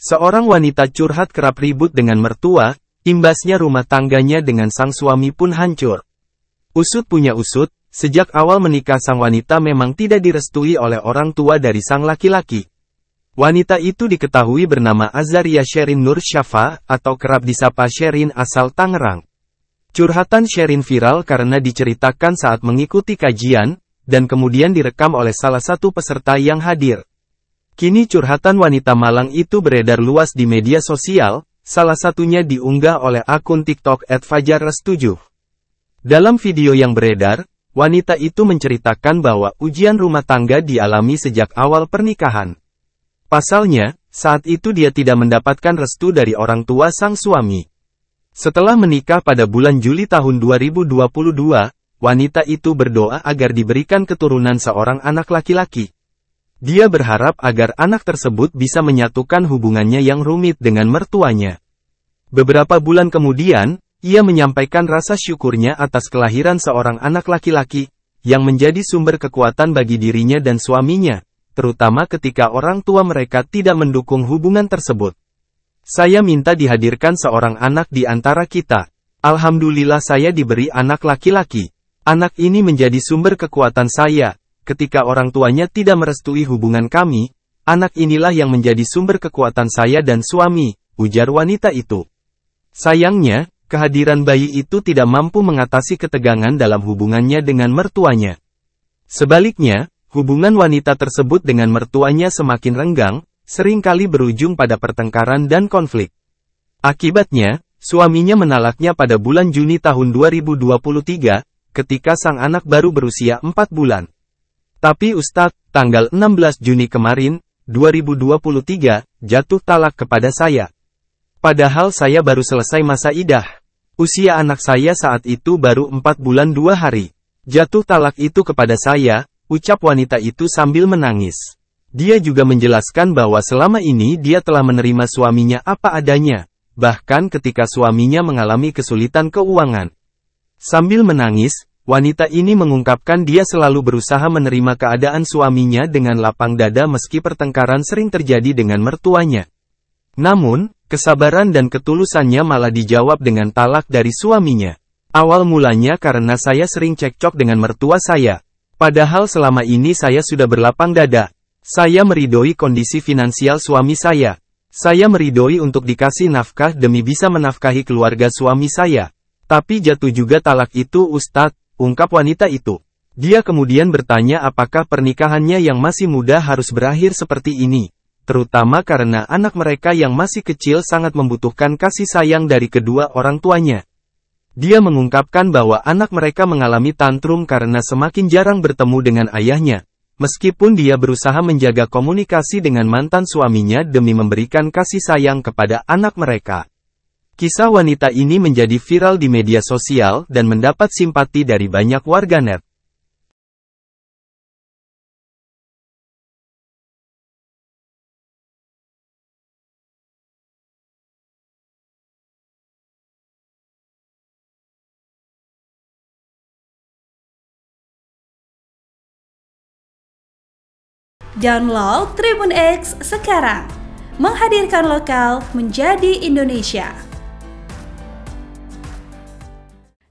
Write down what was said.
Seorang wanita curhat kerap ribut dengan mertua, imbasnya rumah tangganya dengan sang suami pun hancur. Usut punya usut, sejak awal menikah sang wanita memang tidak direstui oleh orang tua dari sang laki-laki. Wanita itu diketahui bernama Azaria Sherin Nur Syafa, atau kerap disapa Sherin asal Tangerang. Curhatan Sherin viral karena diceritakan saat mengikuti kajian, dan kemudian direkam oleh salah satu peserta yang hadir. Kini curhatan wanita Malang itu beredar luas di media sosial, salah satunya diunggah oleh akun TikTok @fajarrestuju. Dalam video yang beredar, wanita itu menceritakan bahwa ujian rumah tangga dialami sejak awal pernikahan. Pasalnya, saat itu dia tidak mendapatkan restu dari orang tua sang suami. Setelah menikah pada bulan Juli tahun 2022, wanita itu berdoa agar diberikan keturunan seorang anak laki-laki. Dia berharap agar anak tersebut bisa menyatukan hubungannya yang rumit dengan mertuanya. Beberapa bulan kemudian, ia menyampaikan rasa syukurnya atas kelahiran seorang anak laki-laki, yang menjadi sumber kekuatan bagi dirinya dan suaminya, terutama ketika orang tua mereka tidak mendukung hubungan tersebut. Saya minta dihadirkan seorang anak di antara kita. Alhamdulillah saya diberi anak laki-laki. Anak ini menjadi sumber kekuatan saya, ketika orang tuanya tidak merestui hubungan kami, anak inilah yang menjadi sumber kekuatan saya dan suami, ujar wanita itu. Sayangnya, kehadiran bayi itu tidak mampu mengatasi ketegangan dalam hubungannya dengan mertuanya. Sebaliknya, hubungan wanita tersebut dengan mertuanya semakin renggang, seringkali berujung pada pertengkaran dan konflik. Akibatnya, suaminya menalaknya pada bulan Juni tahun 2023, ketika sang anak baru berusia 4 bulan. Tapi Ustadz, tanggal 16 Juni kemarin, 2023, jatuh talak kepada saya. Padahal saya baru selesai masa idah. Usia anak saya saat itu baru 4 bulan 2 hari. Jatuh talak itu kepada saya, ucap wanita itu sambil menangis. Dia juga menjelaskan bahwa selama ini dia telah menerima suaminya apa adanya, bahkan ketika suaminya mengalami kesulitan keuangan. Sambil menangis, Wanita ini mengungkapkan dia selalu berusaha menerima keadaan suaminya dengan lapang dada meski pertengkaran sering terjadi dengan mertuanya. Namun, kesabaran dan ketulusannya malah dijawab dengan talak dari suaminya. Awal mulanya karena saya sering cekcok dengan mertua saya. Padahal selama ini saya sudah berlapang dada. Saya meridoi kondisi finansial suami saya. Saya meridoi untuk dikasih nafkah demi bisa menafkahi keluarga suami saya. Tapi jatuh juga talak itu Ustadz, ungkap wanita itu. Dia kemudian bertanya apakah pernikahannya yang masih muda harus berakhir seperti ini, terutama karena anak mereka yang masih kecil sangat membutuhkan kasih sayang dari kedua orang tuanya. Dia mengungkapkan bahwa anak mereka mengalami tantrum karena semakin jarang bertemu dengan ayahnya, meskipun dia berusaha menjaga komunikasi dengan mantan suaminya demi memberikan kasih sayang kepada anak mereka. Kisah wanita ini menjadi viral di media sosial dan mendapat simpati dari banyak warganet. Download Tribun X sekarang, menghadirkan lokal menjadi Indonesia.